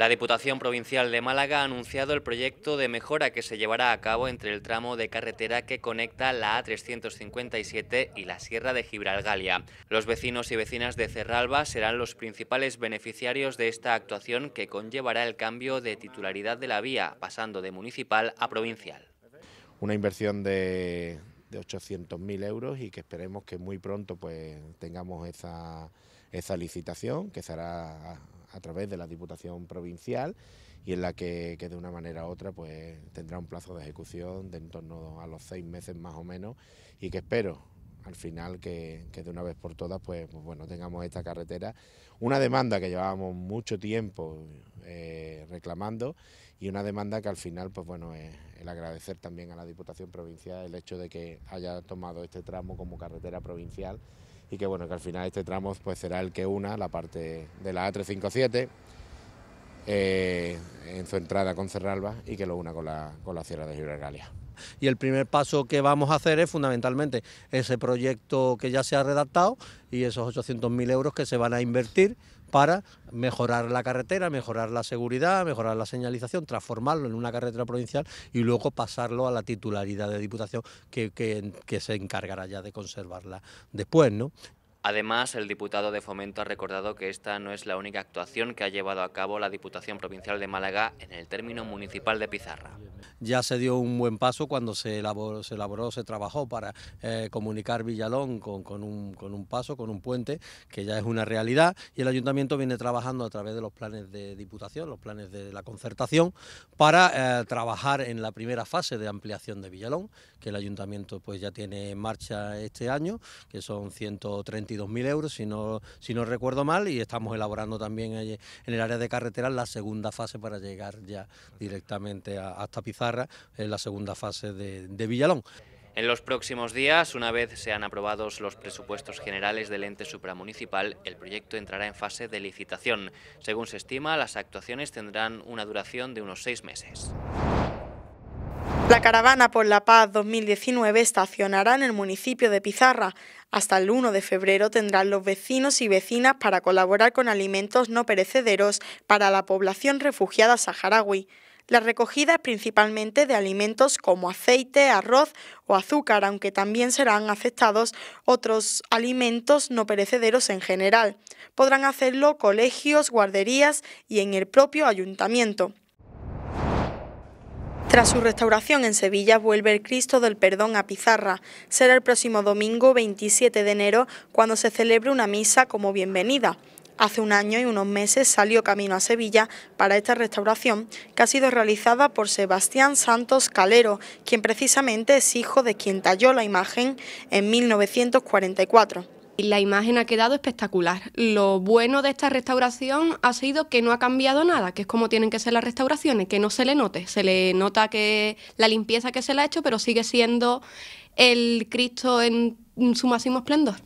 La Diputación Provincial de Málaga ha anunciado el proyecto de mejora que se llevará a cabo entre el tramo de carretera que conecta la A357 y la Sierra de Gibralgalia. Los vecinos y vecinas de Cerralba serán los principales beneficiarios de esta actuación que conllevará el cambio de titularidad de la vía, pasando de municipal a provincial. Una inversión de, 800.000 euros y que esperemos que muy pronto pues, tengamos esa, esa licitación que será a través de la Diputación Provincial y en la que, de una manera u otra pues tendrá un plazo de ejecución de en torno a los seis meses más o menos y que espero al final que, de una vez por todas pues, pues, bueno tengamos esta carretera una demanda que llevábamos mucho tiempo eh, reclamando y una demanda que al final pues bueno el agradecer también a la Diputación Provincial el hecho de que haya tomado este tramo como carretera provincial y que bueno, que al final este tramo pues será el que una la parte de la A357 eh, en su entrada con Cerralba y que lo una con la, con la Sierra de Gibraltar. Y el primer paso que vamos a hacer es fundamentalmente ese proyecto que ya se ha redactado y esos 800.000 euros que se van a invertir para mejorar la carretera, mejorar la seguridad, mejorar la señalización, transformarlo en una carretera provincial y luego pasarlo a la titularidad de Diputación que, se encargará ya de conservarla después, ¿no? Además, el diputado de Fomento ha recordado que esta no es la única actuación que ha llevado a cabo la Diputación Provincial de Málaga en el término municipal de Pizarra. Ya se dio un buen paso cuando se elaboró, se, trabajó para eh, comunicar Villalón con, un, paso, con un puente, que ya es una realidad, y el ayuntamiento viene trabajando a través de los planes de Diputación, los planes de la concertación, para eh, trabajar en la primera fase de ampliación de Villalón, que el ayuntamiento pues ya tiene en marcha este año, que son 132.000 euros, si no, si no recuerdo mal, y estamos elaborando también en el área de carreteras la segunda fase para llegar ya directamente a, hasta Pizarra, en la segunda fase de, de Villalón. En los próximos días, una vez sean aprobados los presupuestos generales del ente supramunicipal, el proyecto entrará en fase de licitación. Según se estima, las actuaciones tendrán una duración de unos seis meses. La caravana por la paz 2019 estacionará en el municipio de Pizarra. Hasta el 1 de febrero tendrán los vecinos y vecinas para colaborar con alimentos no perecederos para la población refugiada saharaui. La recogida es principalmente de alimentos como aceite, arroz o azúcar, aunque también serán aceptados otros alimentos no perecederos en general. Podrán hacerlo colegios, guarderías y en el propio ayuntamiento. Tras su restauración en Sevilla, vuelve el Cristo del Perdón a Pizarra. Será el próximo domingo 27 de enero cuando se celebre una misa como bienvenida. Hace un año y unos meses salió camino a Sevilla para esta restauración que ha sido realizada por Sebastián Santos Calero, quien precisamente es hijo de quien talló la imagen en 1944. La imagen ha quedado espectacular. Lo bueno de esta restauración ha sido que no ha cambiado nada, que es como tienen que ser las restauraciones, que no se le note. Se le nota que la limpieza que se le ha hecho, pero sigue siendo el Cristo en su máximo esplendor.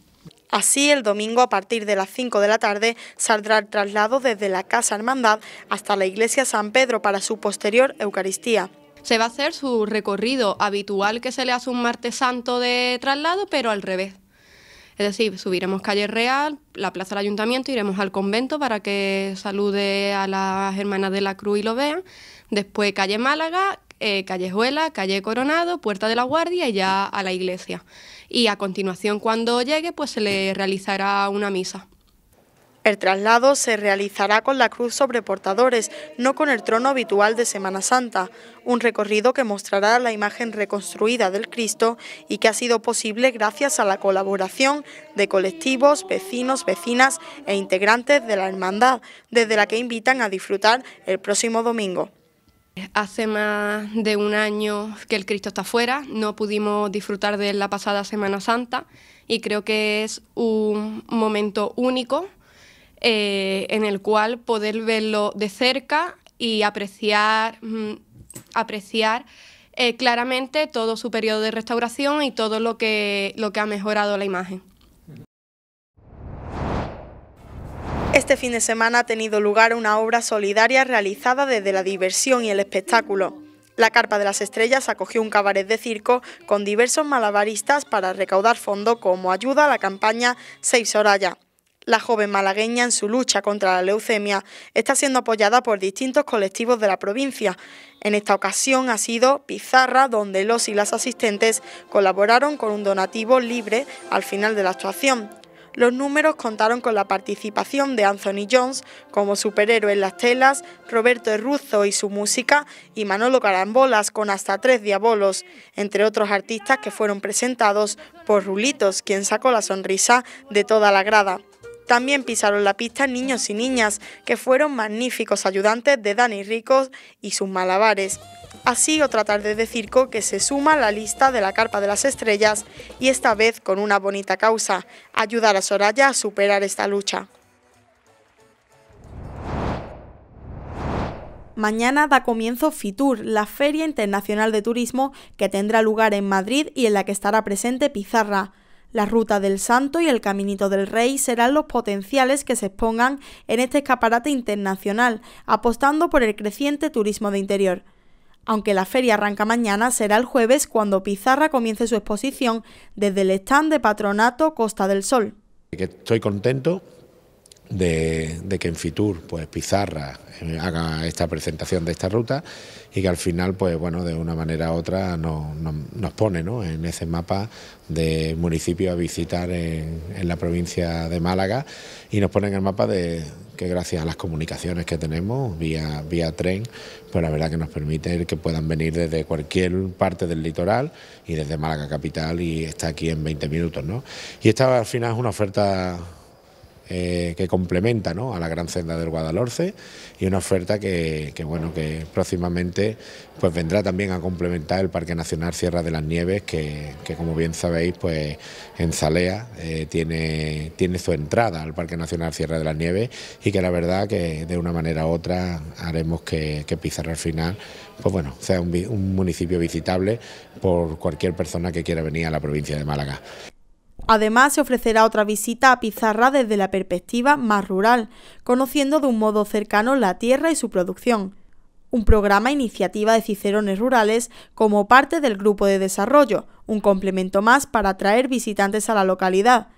Así, el domingo a partir de las 5 de la tarde saldrá el traslado desde la Casa Hermandad hasta la Iglesia San Pedro para su posterior Eucaristía. Se va a hacer su recorrido habitual que se le hace un martes santo de traslado, pero al revés. Es decir, subiremos calle Real, la plaza del ayuntamiento, iremos al convento para que salude a las hermanas de la Cruz y lo vean. Después calle Málaga, Calle eh, Callejuela, calle Coronado, Puerta de la Guardia y ya a la iglesia. Y a continuación, cuando llegue, pues se le realizará una misa. El traslado se realizará con la cruz sobre portadores, no con el trono habitual de Semana Santa, un recorrido que mostrará la imagen reconstruida del Cristo y que ha sido posible gracias a la colaboración de colectivos, vecinos, vecinas e integrantes de la hermandad, desde la que invitan a disfrutar el próximo domingo. Hace más de un año que el Cristo está fuera, no pudimos disfrutar de la pasada Semana Santa y creo que es un momento único eh, en el cual poder verlo de cerca y apreciar, mm, apreciar eh, claramente todo su periodo de restauración y todo lo que, lo que ha mejorado la imagen. Este fin de semana ha tenido lugar una obra solidaria realizada desde la diversión y el espectáculo. La Carpa de las Estrellas acogió un cabaret de circo con diversos malabaristas para recaudar fondo como ayuda a la campaña Save Soraya, la joven malagueña en su lucha contra la leucemia está siendo apoyada por distintos colectivos de la provincia. En esta ocasión ha sido Pizarra, donde los y las asistentes colaboraron con un donativo libre al final de la actuación. Los números contaron con la participación de Anthony Jones como superhéroe en las telas, Roberto Erruzzo y su música y Manolo Carambolas con hasta tres diabolos, entre otros artistas que fueron presentados por Rulitos, quien sacó la sonrisa de toda la grada. También pisaron la pista niños y niñas, que fueron magníficos ayudantes de Dani Ricos y sus malabares. Así otra tarde de circo que se suma a la lista de la Carpa de las Estrellas y esta vez con una bonita causa, ayudar a Soraya a superar esta lucha. Mañana da comienzo FITUR, la Feria Internacional de Turismo que tendrá lugar en Madrid y en la que estará presente Pizarra. La Ruta del Santo y el Caminito del Rey serán los potenciales que se expongan en este escaparate internacional, apostando por el creciente turismo de interior. Aunque la feria arranca mañana, será el jueves cuando Pizarra comience su exposición desde el stand de Patronato Costa del Sol. Estoy contento de, que en Fitur pues Pizarra eh, haga esta presentación de esta ruta y que al final pues bueno de una manera u otra nos, pone ¿no? en ese mapa de municipios a visitar en, la provincia de Málaga y nos pone en el mapa de que gracias a las comunicaciones que tenemos vía, vía tren, pues la verdad que nos permite que puedan venir desde cualquier parte del litoral y desde Málaga capital y está aquí en 20 minutos, ¿no? Y esta al final es una oferta eh, que complementa a la gran senda del Guadalhorce y una oferta que, bueno que próximamente pues vendrá también a complementar el Parque Nacional Sierra de las Nieves que, como bien sabéis pues en Zalea eh, tiene, tiene su entrada al Parque Nacional Sierra de las Nieves y que la verdad que de una manera u otra haremos que, que Pizarra al final pues bueno, sea un municipio visitable por cualquier persona que quiera venir a la provincia de Málaga. Además, se ofrecerá otra visita a Pizarra desde la perspectiva más rural, conociendo de un modo cercano la tierra y su producción. Un programa iniciativa de cicerones rurales como parte del grupo de desarrollo, un complemento más para atraer visitantes a la localidad.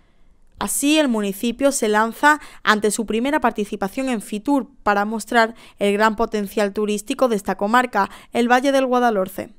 Así, el municipio se lanza ante su primera participación en Fitur para mostrar el gran potencial turístico de esta comarca, el Valle del Guadalhorce.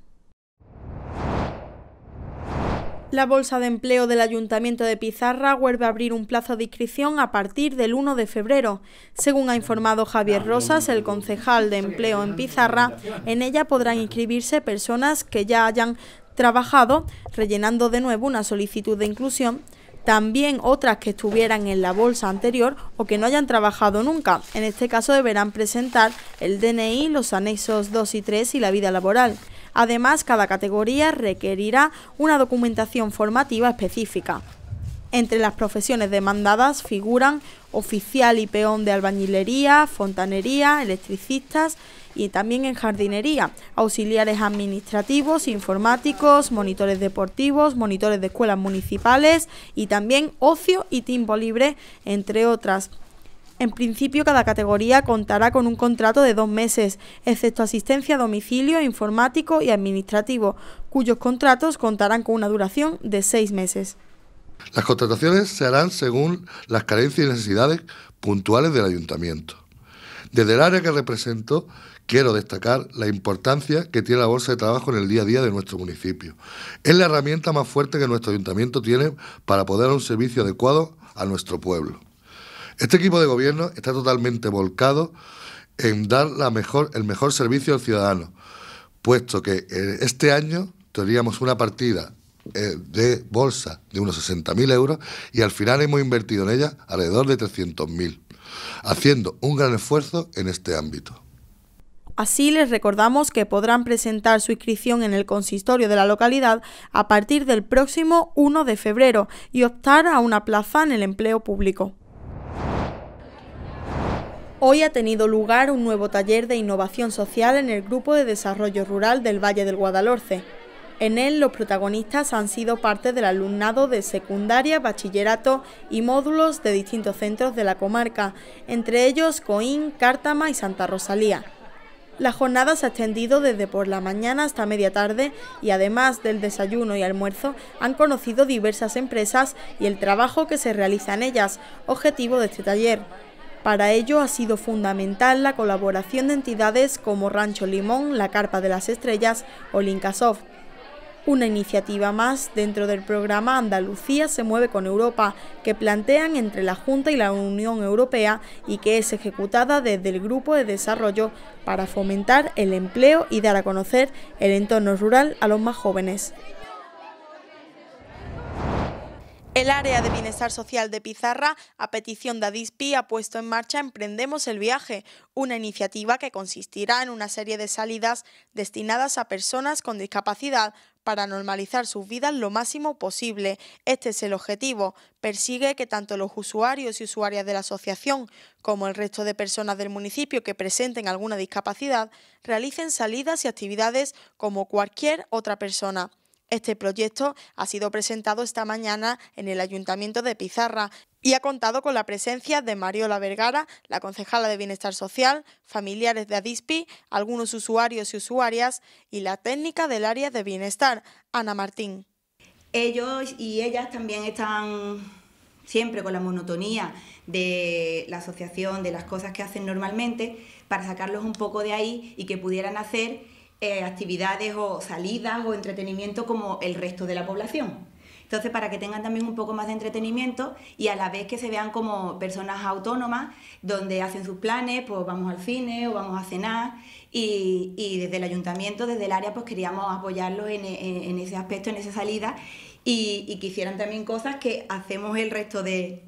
La Bolsa de Empleo del Ayuntamiento de Pizarra vuelve a abrir un plazo de inscripción a partir del 1 de febrero. Según ha informado Javier Rosas, el concejal de Empleo en Pizarra, en ella podrán inscribirse personas que ya hayan trabajado, rellenando de nuevo una solicitud de inclusión, también otras que estuvieran en la bolsa anterior o que no hayan trabajado nunca. En este caso deberán presentar el DNI, los anexos 2 y 3 y la vida laboral. Además, cada categoría requerirá una documentación formativa específica. Entre las profesiones demandadas figuran oficial y peón de albañilería, fontanería, electricistas y también en jardinería, auxiliares administrativos, informáticos, monitores deportivos, monitores de escuelas municipales y también ocio y tiempo libre, entre otras. En principio, cada categoría contará con un contrato de dos meses, excepto asistencia a domicilio, informático y administrativo, cuyos contratos contarán con una duración de seis meses. Las contrataciones se harán según las carencias y necesidades puntuales del ayuntamiento. Desde el área que represento, quiero destacar la importancia que tiene la bolsa de trabajo en el día a día de nuestro municipio. Es la herramienta más fuerte que nuestro ayuntamiento tiene para poder dar un servicio adecuado a nuestro pueblo. Este equipo de gobierno está totalmente volcado en dar el mejor servicio al ciudadano, puesto que eh, este año teníamos una partida eh, de bolsa de unos 60.000 euros y al final hemos invertido en ella alrededor de 300.000, haciendo un gran esfuerzo en este ámbito. Así les recordamos que podrán presentar su inscripción en el consistorio de la localidad a partir del próximo 1 de febrero y optar a una plaza en el empleo público. Hoy ha tenido lugar un nuevo taller de innovación social en el Grupo de Desarrollo Rural del Valle del Guadalhorce. En él los protagonistas han sido parte del alumnado de secundaria, bachillerato y módulos de distintos centros de la comarca, entre ellos Coín, Cártama y Santa Rosalía. La jornada se ha extendido desde por la mañana hasta media tarde y además del desayuno y almuerzo han conocido diversas empresas y el trabajo que se realiza en ellas, objetivo de este taller. Para ello ha sido fundamental la colaboración de entidades como Rancho Limón, la Carpa de las Estrellas o Linkasoft. Una iniciativa más dentro del programa Andalucía se mueve con Europa, que plantean entre la Junta y la Unión Europea y que es ejecutada desde el Grupo de Desarrollo para fomentar el empleo y dar a conocer el entorno rural a los más jóvenes. El área de bienestar social de Pizarra, a petición de Adispi, ha puesto en marcha Emprendemos el viaje, una iniciativa que consistirá en una serie de salidas destinadas a personas con discapacidad para normalizar sus vidas lo máximo posible. Este es el objetivo. Persigue que tanto los usuarios y usuarias de la asociación como el resto de personas del municipio que presenten alguna discapacidad realicen salidas y actividades como cualquier otra persona. Este proyecto ha sido presentado esta mañana en el Ayuntamiento de Pizarra y ha contado con la presencia de Mariola Vergara, la concejala de Bienestar Social, familiares de Adispi, algunos usuarios y usuarias y la técnica del área de bienestar, Ana Martín. Ellos y ellas también están siempre con la monotonía de la asociación, de las cosas que hacen normalmente, para sacarlos un poco de ahí y que pudieran hacer eh, actividades o salidas o entretenimiento como el resto de la población. Entonces, para que tengan también un poco más de entretenimiento y a la vez que se vean como personas autónomas, donde hacen sus planes, pues vamos al cine o vamos a cenar. Y, desde el ayuntamiento, desde el área, pues queríamos apoyarlos en, ese aspecto, en esa salida y, y, que hicieran también cosas que hacemos el resto del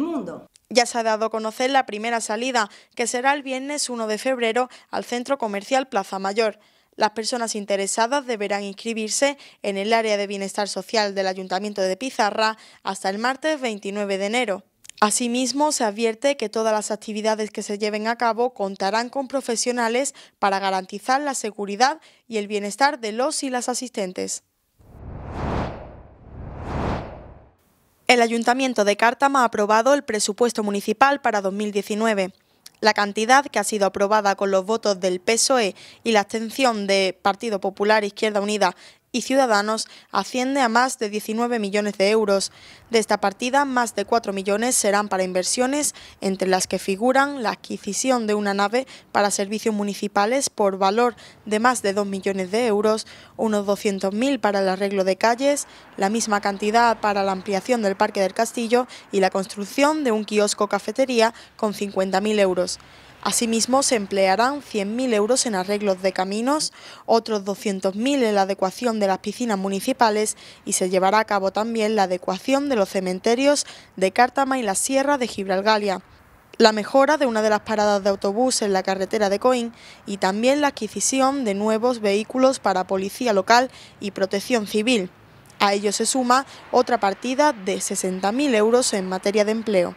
mundo. Ya se ha dado a conocer la primera salida, que será el viernes 1 de febrero al Centro Comercial Plaza Mayor. Las personas interesadas deberán inscribirse en el área de bienestar social del Ayuntamiento de Pizarra hasta el martes 29 de enero. Asimismo, se advierte que todas las actividades que se lleven a cabo contarán con profesionales para garantizar la seguridad y el bienestar de los y las asistentes. El Ayuntamiento de Cártama ha aprobado el presupuesto municipal para 2019. La cantidad que ha sido aprobada con los votos del PSOE y la abstención de Partido Popular, Izquierda Unida y Ciudadanos asciende a más de 19 millones de euros. De esta partida, más de 4 millones serán para inversiones, entre las que figuran la adquisición de una nave para servicios municipales por valor de más de 2 millones de euros, unos 200.000 para el arreglo de calles, la misma cantidad para la ampliación del Parque del Castillo y la construcción de un kiosco cafetería con 50.000 euros. Asimismo, se emplearán 100.000 euros en arreglos de caminos, otros 200.000 en la adecuación de las piscinas municipales y se llevará a cabo también la adecuación de los cementerios de Cártama y la Sierra de Gibralgalia la mejora de una de las paradas de autobús en la carretera de Coín y también la adquisición de nuevos vehículos para policía local y protección civil. A ello se suma otra partida de 60.000 euros en materia de empleo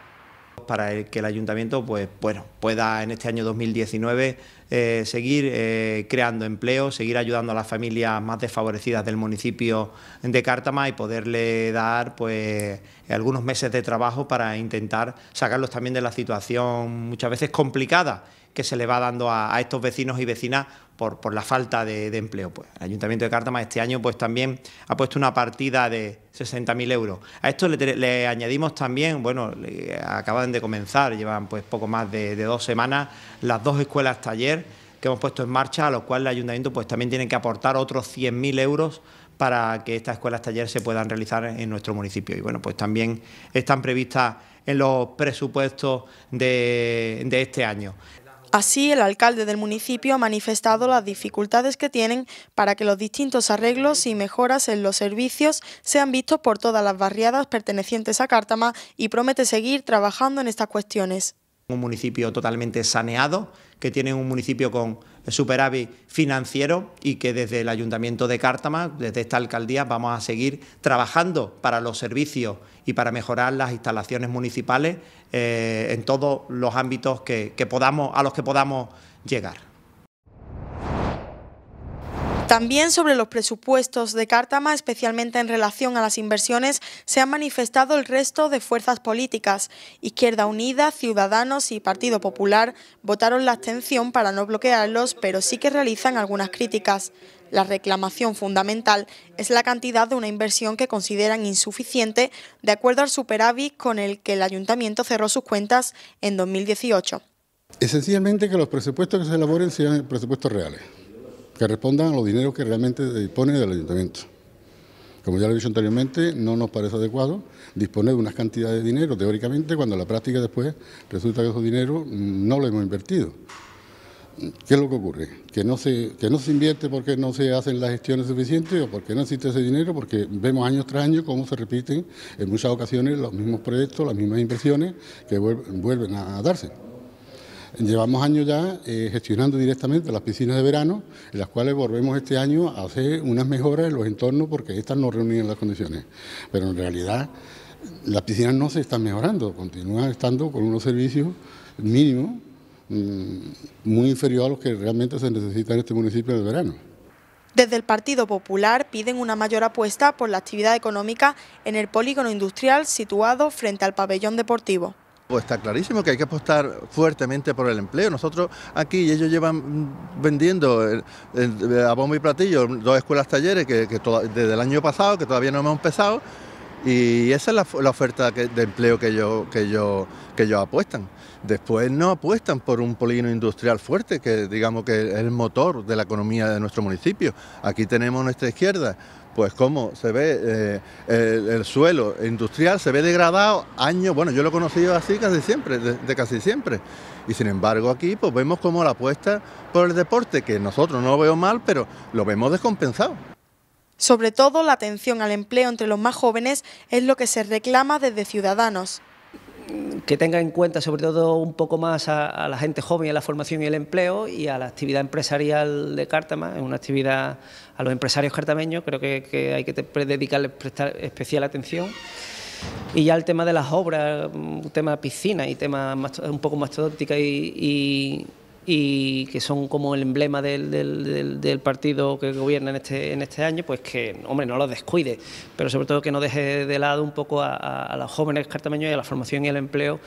para que el ayuntamiento pues, bueno, pueda en este año 2019 eh, seguir eh, creando empleo, seguir ayudando a las familias más desfavorecidas del municipio de Cártama y poderle dar pues, algunos meses de trabajo para intentar sacarlos también de la situación muchas veces complicada que se le va dando a, estos vecinos y vecinas por, la falta de, empleo. Pues el Ayuntamiento de Cártama este año pues también ha puesto una partida de 60.000 euros. A esto le, añadimos también, bueno, acaban de comenzar, llevan pues poco más de, dos semanas, las dos escuelas taller que hemos puesto en marcha, a los cuales el Ayuntamiento pues también tiene que aportar otros 100.000 euros para que estas escuelas taller se puedan realizar en nuestro municipio. Y bueno, pues también están previstas en los presupuestos de este año. Así, el alcalde del municipio ha manifestado las dificultades que tienen para que los distintos arreglos y mejoras en los servicios sean vistos por todas las barriadas pertenecientes a Cártama y promete seguir trabajando en estas cuestiones. Un municipio totalmente saneado, que tiene un municipio con superávit financiero y que desde el Ayuntamiento de Cártama, desde esta alcaldía, vamos a seguir trabajando para los servicios y para mejorar las instalaciones municipales eh, en todos los ámbitos a los que podamos llegar. También sobre los presupuestos de Cártama, especialmente en relación a las inversiones, se han manifestado el resto de fuerzas políticas. Izquierda Unida, Ciudadanos y Partido Popular votaron la abstención para no bloquearlos, pero sí que realizan algunas críticas. La reclamación fundamental es la cantidad de una inversión que consideran insuficiente de acuerdo al superávit con el que el ayuntamiento cerró sus cuentas en 2018. Esencialmente que los presupuestos que se elaboren sean presupuestos reales que respondan a los dineros que realmente dispone del ayuntamiento. Como ya lo he dicho anteriormente, no nos parece adecuado disponer de unas cantidades de dinero teóricamente cuando en la práctica después resulta que esos dineros no lo hemos invertido. ¿Qué es lo que ocurre? Que no, se, que no se invierte porque no se hacen las gestiones suficientes o porque no existe ese dinero, porque vemos año tras año cómo se repiten en muchas ocasiones los mismos proyectos, las mismas inversiones que vuelven a darse. Llevamos años ya eh, gestionando directamente las piscinas de verano, en las cuales volvemos este año a hacer unas mejoras en los entornos porque estas no reunían las condiciones. Pero en realidad las piscinas no se están mejorando, continúan estando con unos servicios mínimos mm, muy inferior a los que realmente se necesitan en este municipio de verano. Desde el Partido Popular piden una mayor apuesta por la actividad económica en el polígono industrial situado frente al pabellón deportivo. Pues está clarísimo que hay que apostar fuertemente por el empleo. Nosotros aquí, ellos llevan vendiendo eh, eh, a bombo y platillo dos escuelas talleres que, desde el año pasado, que todavía no hemos empezado, y esa es la, oferta de empleo que ellos, que, yo que yo apuestan. Después no apuestan por un polígono industrial fuerte, que digamos que es el motor de la economía de nuestro municipio. Aquí tenemos nuestra izquierda pues cómo se ve eh, el, suelo industrial, se ve degradado años, bueno, yo lo he conocido así casi siempre, de, de casi siempre. Y sin embargo aquí pues vemos como la apuesta por el deporte, que nosotros no lo veo mal, pero lo vemos descompensado. Sobre todo la atención al empleo entre los más jóvenes es lo que se reclama desde Ciudadanos que tenga en cuenta sobre todo un poco más a, la gente joven, a la formación y el empleo y a la actividad empresarial de Cártama, es una actividad a los empresarios cartameños, creo que, hay que dedicarles prestar especial atención. Y ya el tema de las obras, tema piscina y tema un poco más y, y y que son como el emblema del, partido que gobierna en este, en este año, pues que, hombre, no los descuide, pero sobre todo que no deje de lado un poco a, los jóvenes cartameños y a la formación y el empleo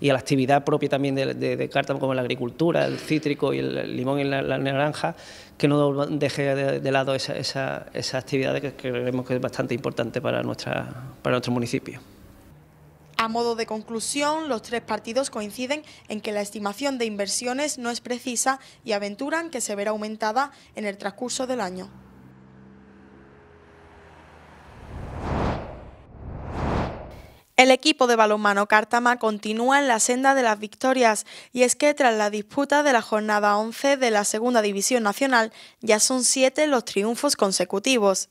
y a la actividad propia también de, de, como la agricultura, el cítrico y el limón y la, naranja, que no deje de, lado esa, esa, actividad que creemos que es bastante importante para, nuestra, para nuestro municipio. A modo de conclusión, los tres partidos coinciden en que la estimación de inversiones no es precisa y aventuran que se verá aumentada en el transcurso del año. El equipo de balonmano Cártama continúa en la senda de las victorias y es que tras la disputa de la jornada 11 de la Segunda División Nacional ya son siete los triunfos consecutivos.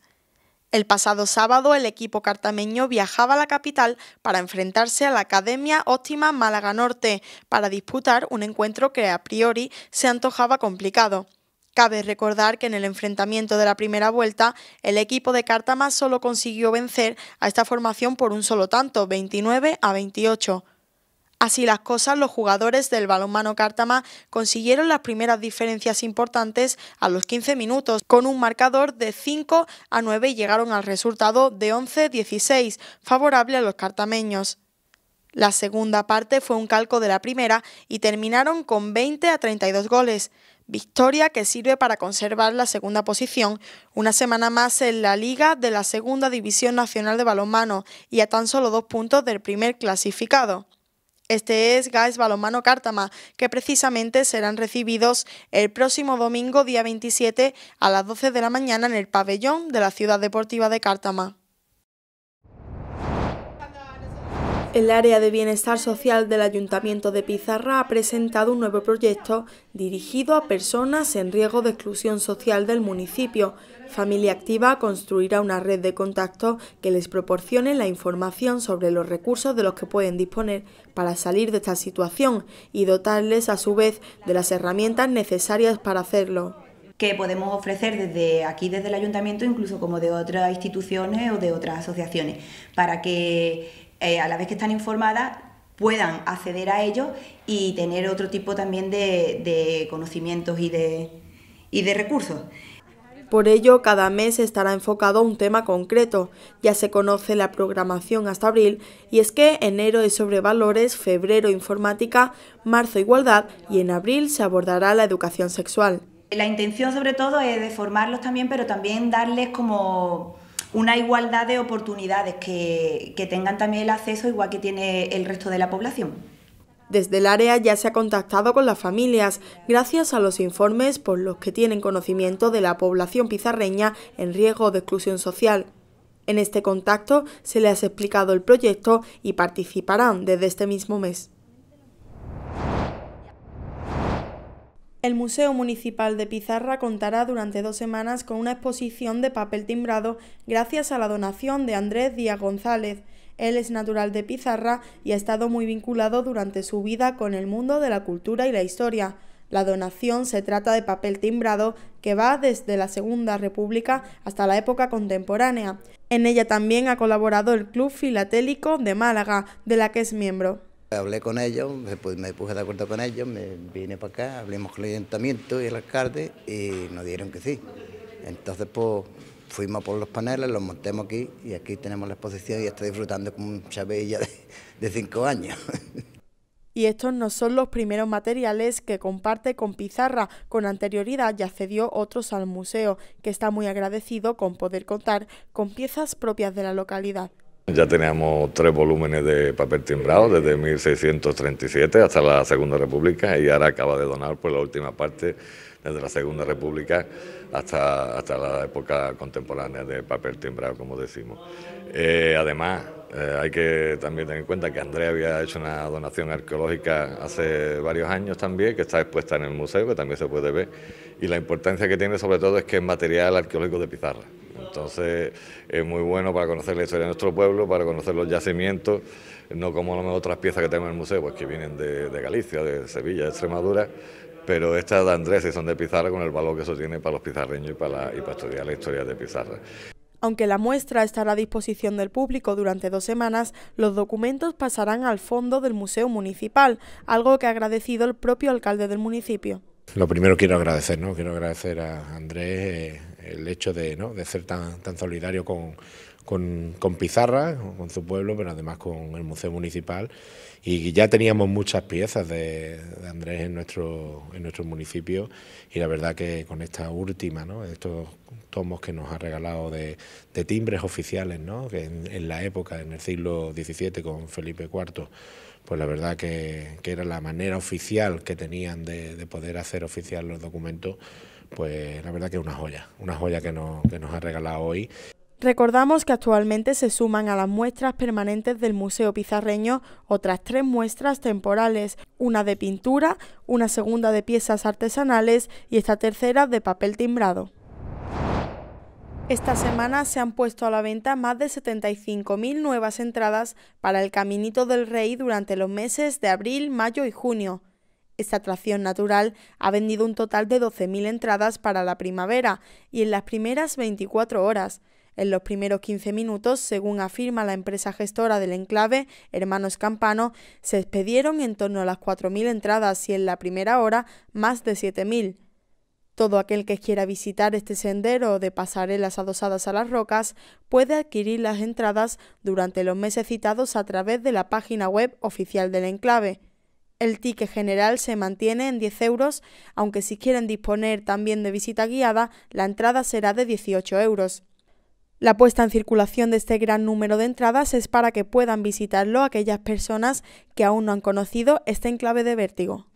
El pasado sábado el equipo cartameño viajaba a la capital para enfrentarse a la Academia Óptima Málaga Norte para disputar un encuentro que a priori se antojaba complicado. Cabe recordar que en el enfrentamiento de la primera vuelta, el equipo de Cártama solo consiguió vencer a esta formación por un solo tanto, 29 a 28. Así las cosas, los jugadores del balonmano Cártama consiguieron las primeras diferencias importantes a los 15 minutos, con un marcador de 5 a 9 y llegaron al resultado de 11-16, favorable a los cartameños. La segunda parte fue un calco de la primera y terminaron con 20 a 32 goles, victoria que sirve para conservar la segunda posición una semana más en la liga de la Segunda División Nacional de Balonmano y a tan solo dos puntos del primer clasificado. Este es Gais Balomano Cártama, que precisamente serán recibidos el próximo domingo día 27 a las 12 de la mañana en el pabellón de la Ciudad Deportiva de Cártama. El área de bienestar social del Ayuntamiento de Pizarra ha presentado un nuevo proyecto dirigido a personas en riesgo de exclusión social del municipio, Familia Activa construirá una red de contactos que les proporcione la información sobre los recursos de los que pueden disponer para salir de esta situación y dotarles a su vez de las herramientas necesarias para hacerlo que podemos ofrecer desde aquí, desde el ayuntamiento, incluso como de otras instituciones o de otras asociaciones, para que eh, a la vez que están informadas puedan acceder a ellos y tener otro tipo también de, conocimientos y de recursos. Por ello, cada mes estará enfocado a un tema concreto. Ya se conoce la programación hasta abril y es que enero es sobre valores, febrero informática, marzo igualdad y en abril se abordará la educación sexual. La intención sobre todo es de formarlos también, pero también darles como una igualdad de oportunidades, que, que tengan también el acceso igual que tiene el resto de la población. Desde el área ya se ha contactado con las familias, gracias a los informes por los que tienen conocimiento de la población pizarreña en riesgo de exclusión social. En este contacto se les ha explicado el proyecto y participarán desde este mismo mes. El Museo Municipal de Pizarra contará durante dos semanas con una exposición de papel timbrado gracias a la donación de Andrés Díaz González. Él es natural de Pizarra y ha estado muy vinculado durante su vida con el mundo de la cultura y la historia. La donación se trata de papel timbrado que va desde la Segunda República hasta la época contemporánea. En ella también ha colaborado el Club Filatélico de Málaga, de la que es miembro. Hablé con ellos, me puse de acuerdo con ellos, me vine para acá, hablamos con el ayuntamiento y el alcalde y nos dieron que sí. Entonces, pues fuimos por los paneles, los montemos aquí y aquí tenemos la exposición y está disfrutando con un bella de, de cinco años. Y estos no son los primeros materiales que comparte con Pizarra. Con anterioridad ya cedió otros al museo, que está muy agradecido con poder contar con piezas propias de la localidad. Ya teníamos tres volúmenes de papel timbrado desde 1637 hasta la Segunda República y ahora acaba de donar pues, la última parte desde la Segunda República hasta, hasta la época contemporánea de papel timbrado, como decimos. Eh, además, eh, hay que también tener en cuenta que Andrea había hecho una donación arqueológica hace varios años también, que está expuesta en el museo, que también se puede ver, y la importancia que tiene sobre todo es que es material arqueológico de pizarra. Entonces es muy bueno para conocer la historia de nuestro pueblo, para conocer los yacimientos, no como las otras piezas que tenemos en el museo, pues que vienen de Galicia, de Sevilla, de Extremadura, pero estas de Andrés y son de Pizarra con el valor que eso tiene para los pizarreños y para, estudiar la historia de Pizarra. Aunque la muestra estará a disposición del público durante dos semanas, los documentos pasarán al fondo del Museo Municipal, algo que ha agradecido el propio alcalde del municipio. Lo primero quiero agradecer, ¿no? Quiero agradecer a Andrés eh, el hecho de, ¿no? de ser tan, tan solidario con, con, con Pizarra, con su pueblo, pero además con el Museo Municipal. Y ya teníamos muchas piezas de, Andrés en nuestro, en nuestro municipio y la verdad que con esta última, ¿no? estos tomos que nos ha regalado de, de timbres oficiales, ¿no? que en, la época, en el siglo XVII con Felipe IV, pues la verdad que, que era la manera oficial que tenían de, de poder hacer oficial los documentos, pues la verdad que es una joya, una joya que, no, que nos ha regalado hoy. Recordamos que actualmente se suman a las muestras permanentes del Museo Pizarreño otras tres muestras temporales, una de pintura, una segunda de piezas artesanales y esta tercera de papel timbrado. Esta semana se han puesto a la venta más de 75.000 nuevas entradas para el Caminito del Rey durante los meses de abril, mayo y junio. Esta atracción natural ha vendido un total de 12.000 entradas para la primavera y en las primeras 24 horas. En los primeros 15 minutos, según afirma la empresa gestora del enclave, Hermanos Campano, se expedieron en torno a las 4.000 entradas y en la primera hora más de 7.000. Todo aquel que quiera visitar este sendero de pasarelas adosadas a las rocas puede adquirir las entradas durante los meses citados a través de la página web oficial del enclave. El ticket general se mantiene en 10 euros, aunque si quieren disponer también de visita guiada, la entrada será de 18 euros. La puesta en circulación de este gran número de entradas es para que puedan visitarlo aquellas personas que aún no han conocido este enclave de vértigo.